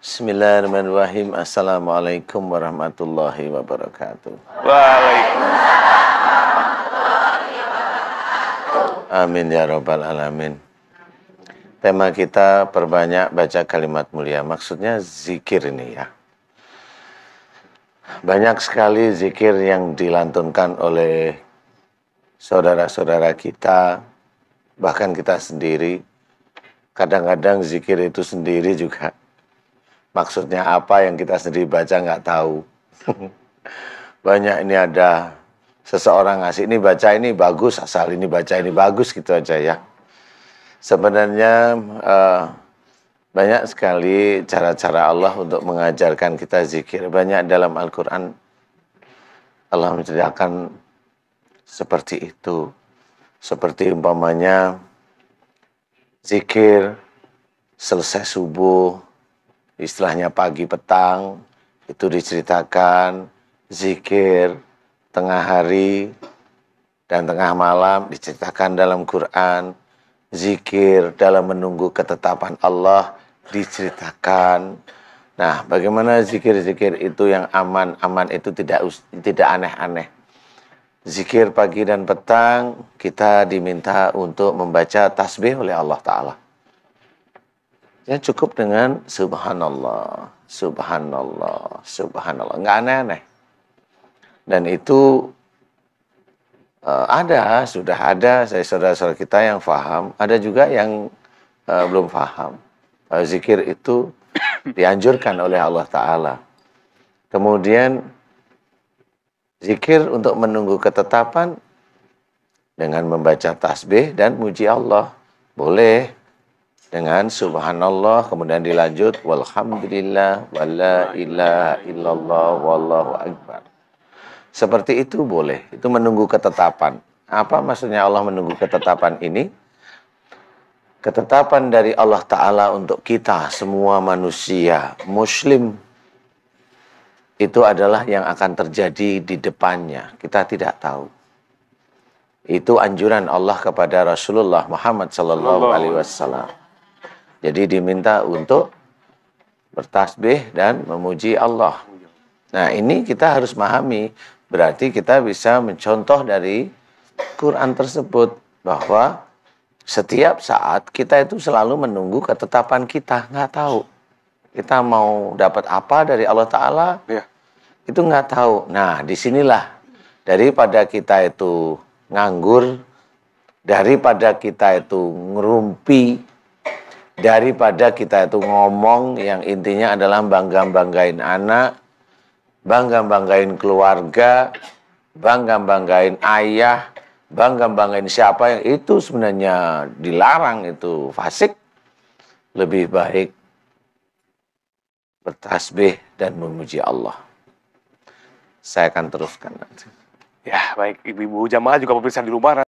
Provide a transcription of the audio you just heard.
Bismillahirrahmanirrahim. Assalamualaikum warahmatullahi wabarakatuh. Waalaikumsalam. Amin ya robbal alamin. Tema kita perbanyak baca kalimat mulia. Maksudnya zikir ini ya. Banyak sekali zikir yang dilantunkan oleh saudara-saudara kita, bahkan kita sendiri. Kadang-kadang zikir itu sendiri juga maksudnya apa yang kita sendiri baca nggak tahu. Banyak ini ada seseorang ngasih ini baca ini bagus, asal ini baca ini bagus gitu aja ya. Sebenarnya uh, banyak sekali cara-cara Allah untuk mengajarkan kita zikir. Banyak dalam Al-Quran Allah menceritakan seperti itu. Seperti umpamanya zikir selesai subuh, istilahnya pagi petang itu diceritakan zikir tengah hari dan tengah malam diceritakan dalam Quran zikir dalam menunggu ketetapan Allah diceritakan nah bagaimana zikir-zikir itu yang aman-aman itu tidak tidak aneh-aneh zikir pagi dan petang kita diminta untuk membaca tasbih oleh Allah taala Ya cukup dengan subhanallah, subhanallah, subhanallah. Nggak aneh-aneh. Dan itu uh, ada, sudah ada saya saudara-saudara kita yang faham, ada juga yang uh, belum faham. Uh, zikir itu dianjurkan oleh Allah Ta'ala. Kemudian zikir untuk menunggu ketetapan dengan membaca tasbih dan muji Allah. Boleh dengan subhanallah kemudian dilanjut walhamdulillah wala ilaha illallah wallahu akbar. Seperti itu boleh. Itu menunggu ketetapan. Apa maksudnya Allah menunggu ketetapan ini? Ketetapan dari Allah Ta'ala untuk kita semua manusia muslim itu adalah yang akan terjadi di depannya. Kita tidak tahu. Itu anjuran Allah kepada Rasulullah Muhammad Sallallahu Alaihi Wasallam. Jadi diminta untuk bertasbih dan memuji Allah. Nah, ini kita harus memahami. Berarti kita bisa mencontoh dari Quran tersebut bahwa setiap saat kita itu selalu menunggu ketetapan kita, nggak tahu. Kita mau dapat apa dari Allah Ta'ala, ya. itu nggak tahu. Nah, disinilah daripada kita itu nganggur, daripada kita itu ngerumpi, daripada kita itu ngomong yang intinya adalah bangga-banggain anak, bangga-banggain keluarga, bangga-banggain ayah, bangga-banggain siapa yang itu sebenarnya dilarang itu fasik. Lebih baik bertasbih dan memuji Allah. Saya akan teruskan nanti. Ya, baik ibu-ibu jamaah juga pemirsa di rumah